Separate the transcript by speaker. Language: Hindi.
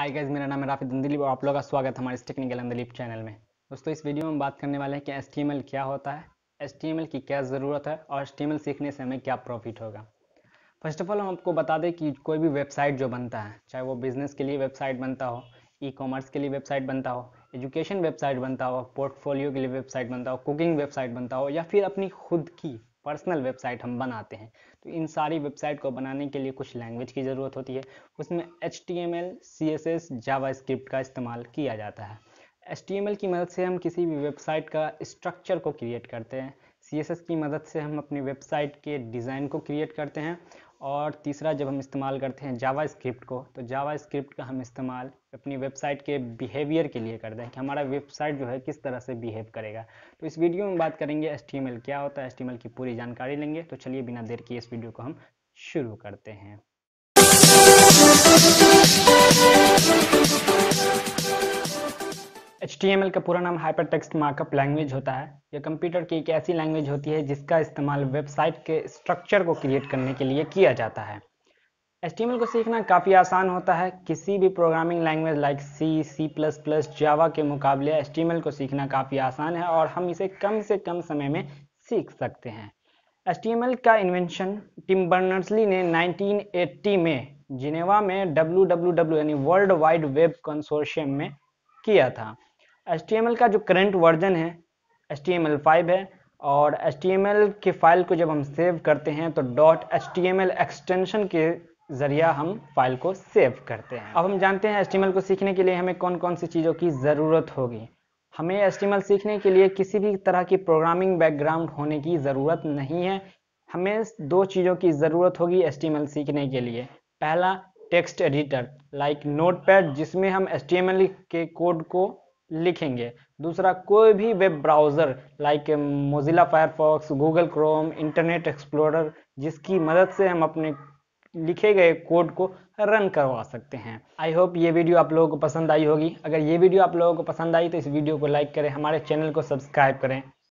Speaker 1: हाय गाइज मेरा नाम है राफी दिलीप और आप लोग का स्वागत है हमारे टेक्निकल अंदलीप चैनल में दोस्तों इस वीडियो में हम बात करने वाले हैं कि एस क्या होता है एस की क्या ज़रूरत है और एस सीखने से हमें क्या प्रॉफिट होगा फर्स्ट ऑफ ऑल हम आपको बता दें कि कोई भी वेबसाइट जो बनता है चाहे वो बिज़नेस के लिए वेबसाइट बनता हो ई कॉमर्स के लिए वेबसाइट बनता हो एजुकेशन वेबसाइट बनता हो पोर्टफोलियो के लिए वेबसाइट बनता हो कुकिंग वेबसाइट बनता हो या फिर अपनी खुद की पर्सनल वेबसाइट हम बनाते हैं तो इन सारी वेबसाइट को बनाने के लिए कुछ लैंग्वेज की ज़रूरत होती है उसमें H T M L C S S JavaScript का इस्तेमाल किया जाता है एच टी एम एल की मदद से हम किसी भी वेबसाइट का स्ट्रक्चर को क्रिएट करते हैं सी एस एस की मदद से हम अपनी वेबसाइट के डिज़ाइन को क्रिएट करते हैं और तीसरा जब हम इस्तेमाल करते हैं जावा स्क्रिप्ट को तो जावा स्क्रिप्ट का हम इस्तेमाल अपनी वेबसाइट के बिहेवियर के लिए करते हैं कि हमारा वेबसाइट जो है किस तरह से बिहेव करेगा तो इस वीडियो में बात करेंगे एस क्या होता है एस की पूरी जानकारी लेंगे तो चलिए बिना देर किए इस वीडियो को हम शुरू करते हैं HTML का पूरा नाम हाइपर टेक्स्ट मार्कअप लैंग्वेज होता है यह कंप्यूटर की एक ऐसी लैंग्वेज होती है जिसका इस्तेमाल वेबसाइट के स्ट्रक्चर को क्रिएट करने के लिए किया जाता है HTML को सीखना काफ़ी आसान होता है किसी भी programming language like C C plus plus के मुकाबले HTML को सीखना काफ़ी आसान है और हम इसे कम से कम समय में सीख सकते हैं HTML का इन्वेंशन टिम बर्नर्सली ने 1980 में जिनेवा में डब्ल्यू यानी वर्ल्ड वाइड वेब कंसोर्शियम में किया था एच का जो करंट वर्जन है एस टी है और एच के फाइल को जब हम सेव करते हैं तो डॉट एच एक्सटेंशन के ज़रिया हम फाइल को सेव करते हैं अब हम जानते हैं एच को सीखने के लिए हमें कौन कौन सी चीज़ों की ज़रूरत होगी हमें एच सीखने के लिए किसी भी तरह की प्रोग्रामिंग बैकग्राउंड होने की ज़रूरत नहीं है हमें दो चीज़ों की ज़रूरत होगी एच सीखने के लिए पहला टेक्स्ट एडिटर लाइक नोट जिसमें हम एच के कोड को लिखेंगे दूसरा कोई भी web browser like Mozilla Firefox Google Chrome Internet Explorer जिसकी मदद से हम अपने लिखे गए कोड को रन करवा सकते हैं आई होप ये वीडियो आप लोगों को पसंद आई होगी अगर ये वीडियो आप लोगों को पसंद आई तो इस वीडियो को लाइक करें हमारे चैनल को सब्सक्राइब करें